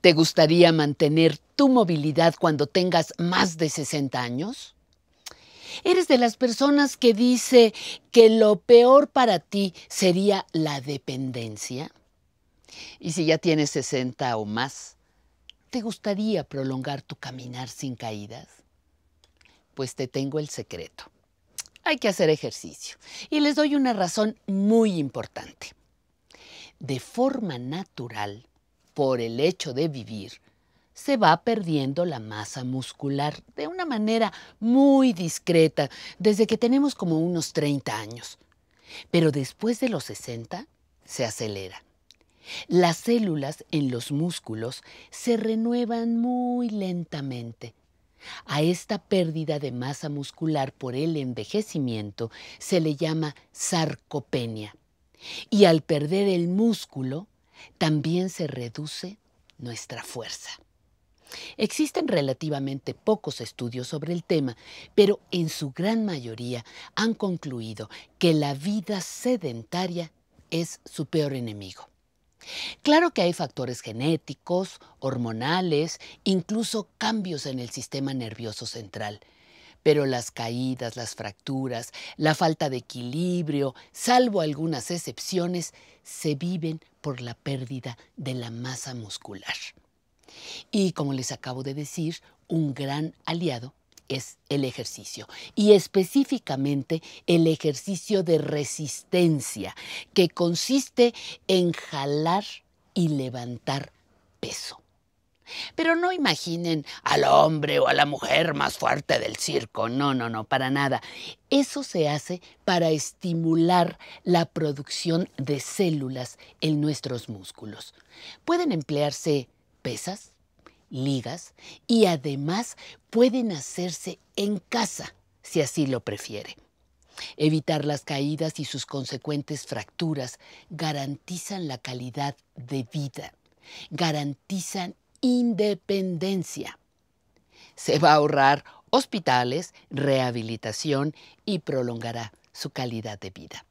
¿Te gustaría mantener tu movilidad cuando tengas más de 60 años? ¿Eres de las personas que dice que lo peor para ti sería la dependencia? Y si ya tienes 60 o más, ¿te gustaría prolongar tu caminar sin caídas? Pues te tengo el secreto. Hay que hacer ejercicio. Y les doy una razón muy importante. De forma natural, por el hecho de vivir, se va perdiendo la masa muscular de una manera muy discreta desde que tenemos como unos 30 años. Pero después de los 60 se acelera. Las células en los músculos se renuevan muy lentamente. A esta pérdida de masa muscular por el envejecimiento se le llama sarcopenia. Y al perder el músculo, también se reduce nuestra fuerza. Existen relativamente pocos estudios sobre el tema, pero en su gran mayoría han concluido que la vida sedentaria es su peor enemigo. Claro que hay factores genéticos, hormonales, incluso cambios en el sistema nervioso central, pero las caídas, las fracturas, la falta de equilibrio, salvo algunas excepciones, se viven por la pérdida de la masa muscular. Y como les acabo de decir, un gran aliado es el ejercicio y específicamente el ejercicio de resistencia que consiste en jalar y levantar peso. Pero no imaginen al hombre o a la mujer más fuerte del circo. No, no, no, para nada. Eso se hace para estimular la producción de células en nuestros músculos. Pueden emplearse pesas, ligas y además pueden hacerse en casa, si así lo prefiere. Evitar las caídas y sus consecuentes fracturas garantizan la calidad de vida, garantizan independencia. Se va a ahorrar hospitales, rehabilitación y prolongará su calidad de vida.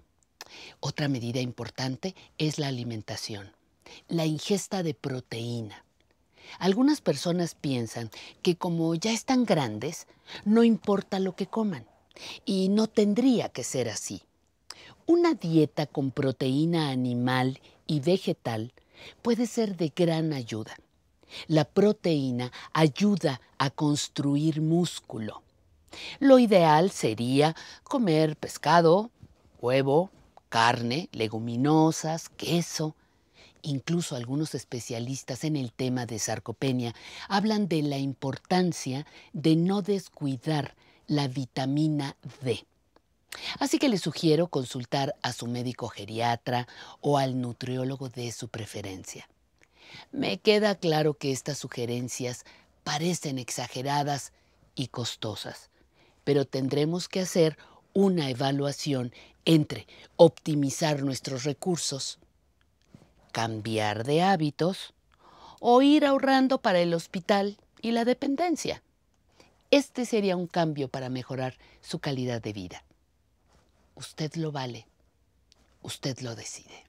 Otra medida importante es la alimentación, la ingesta de proteína. Algunas personas piensan que como ya están grandes, no importa lo que coman y no tendría que ser así. Una dieta con proteína animal y vegetal puede ser de gran ayuda. La proteína ayuda a construir músculo. Lo ideal sería comer pescado, huevo, carne, leguminosas, queso. Incluso algunos especialistas en el tema de sarcopenia hablan de la importancia de no descuidar la vitamina D. Así que les sugiero consultar a su médico geriatra o al nutriólogo de su preferencia. Me queda claro que estas sugerencias parecen exageradas y costosas, pero tendremos que hacer una evaluación entre optimizar nuestros recursos, cambiar de hábitos o ir ahorrando para el hospital y la dependencia. Este sería un cambio para mejorar su calidad de vida. Usted lo vale. Usted lo decide.